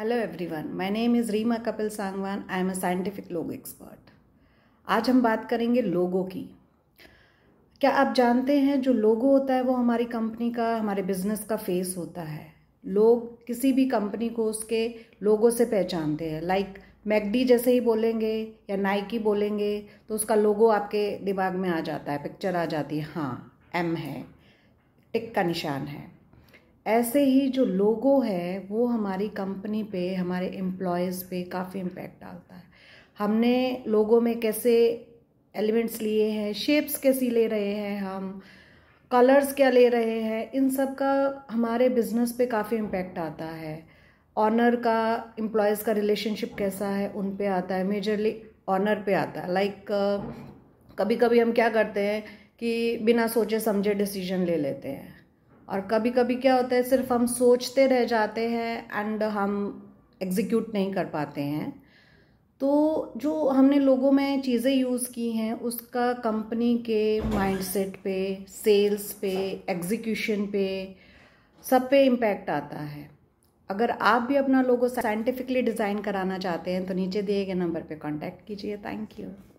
hello everyone my name is Reema Kapil Sangwan I am a scientific log expert आज हम बात करेंगे लोगों की क्या आप जानते हैं जो लोगो होता है वो हमारी कंपनी का हमारे बिजनेस का फेस होता है लोग किसी भी कंपनी को उसके लोगों से पहचानते हैं लाइक मैकडी जैसे ही बोलेंगे या नाइकी बोलेंगे तो उसका लोगो आपके दिमाग में आ जाता है पिक्चर आ जाती है हाँ एम है टिक का निशान है ऐसे ही जो लोगो है वो हमारी कंपनी पे हमारे एम्प्लॉयज़ पे काफ़ी इम्पैक्ट डालता है हमने लोगों में कैसे एलिमेंट्स लिए हैं शेप्स कैसी ले रहे हैं हम कलर्स क्या ले रहे हैं इन सब का हमारे बिजनेस पे काफ़ी इम्पैक्ट आता है ऑनर का एम्प्लॉयज़ का रिलेशनशिप कैसा है उन पे आता है मेजरली ऑनर पे आता है लाइक like, uh, कभी कभी हम क्या करते हैं कि बिना सोचे समझे डिसीजन ले लेते हैं और कभी कभी क्या होता है सिर्फ हम सोचते रह जाते हैं एंड हम एग्जीक्यूट नहीं कर पाते हैं तो जो हमने लोगों में चीज़ें यूज़ की हैं उसका कंपनी के माइंडसेट पे सेल्स पे एग्जीक्यूशन पे सब पे इम्पैक्ट आता है अगर आप भी अपना लोगो साइंटिफिकली डिज़ाइन कराना चाहते हैं तो नीचे दिए गए नंबर पे कांटेक्ट कीजिए थैंक यू